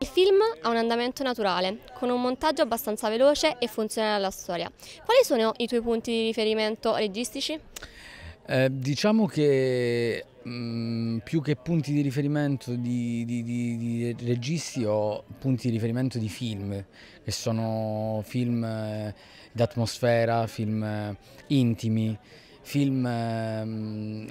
Il film ha un andamento naturale, con un montaggio abbastanza veloce e funzionale alla storia. Quali sono i tuoi punti di riferimento registici? Eh, diciamo che mh, mm, più che punti di riferimento di, di, di, di, registi ho punti di riferimento di film, che sono film eh, d'atmosfera, film eh, intimi film ehm,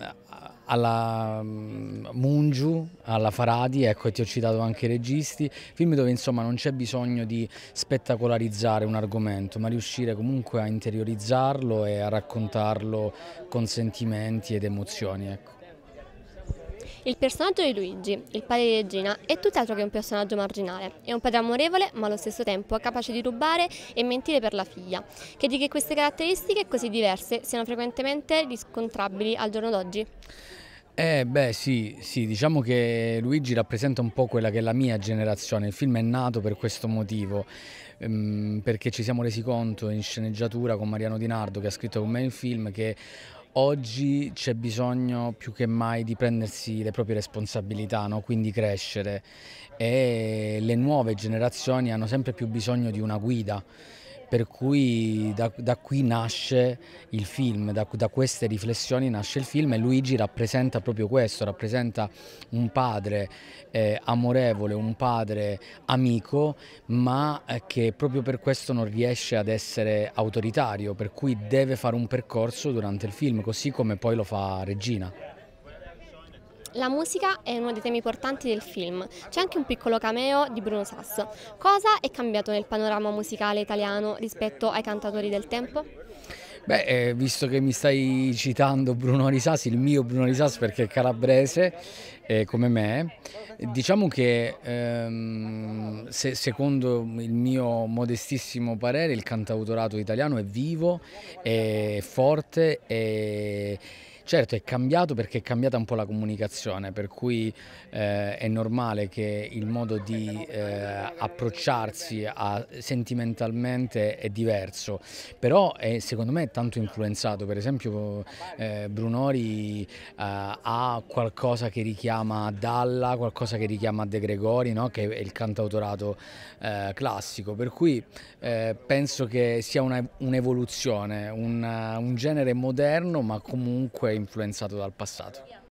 alla mm, Mungiu, alla Faradi, ecco e ti ho citato anche i registi, film dove insomma non c'è bisogno di spettacolarizzare un argomento, ma riuscire comunque a interiorizzarlo e a raccontarlo con sentimenti ed emozioni. Ecco. Il personaggio di Luigi, il padre di Regina, è tutt'altro che un personaggio marginale. È un padre amorevole, ma allo stesso tempo capace di rubare e mentire per la figlia. Che di che queste caratteristiche così diverse siano frequentemente riscontrabili al giorno d'oggi? Eh beh sì, sì, diciamo che Luigi rappresenta un po' quella che è la mia generazione, il film è nato per questo motivo, ehm, perché ci siamo resi conto in sceneggiatura con Mariano Di Nardo che ha scritto con me il film che Oggi c'è bisogno più che mai di prendersi le proprie responsabilità, no? quindi crescere e le nuove generazioni hanno sempre più bisogno di una guida per cui da, da, qui nasce il film, da, da, queste riflessioni nasce il film e Luigi rappresenta proprio questo, rappresenta un padre eh, amorevole, un padre amico, ma eh, che proprio per questo non riesce ad essere autoritario, per cui deve fare un percorso durante il film, così come poi lo fa Regina. La musica è uno dei temi portanti del film, c'è anche un piccolo cameo di Bruno Sasso. Cosa è cambiato nel panorama musicale italiano rispetto ai cantatori del tempo? Beh, eh, visto che mi stai citando Bruno Risas, il mio Bruno Risas perché è calabrese eh, come me, diciamo che ehm, se, secondo il mio modestissimo parere il cantautorato italiano è vivo, è forte, è Certo è cambiato perché è cambiata un po' la comunicazione, per cui eh, è normale che il modo di eh, approcciarsi a, sentimentalmente è diverso, però è, eh, secondo me è tanto influenzato, per esempio eh, Brunori eh, ha qualcosa che richiama Dalla, qualcosa che richiama De Gregori, no? che è il cantautorato eh, classico, per cui penso che sia un'evoluzione, un, un genere moderno ma comunque influenzato dal passato.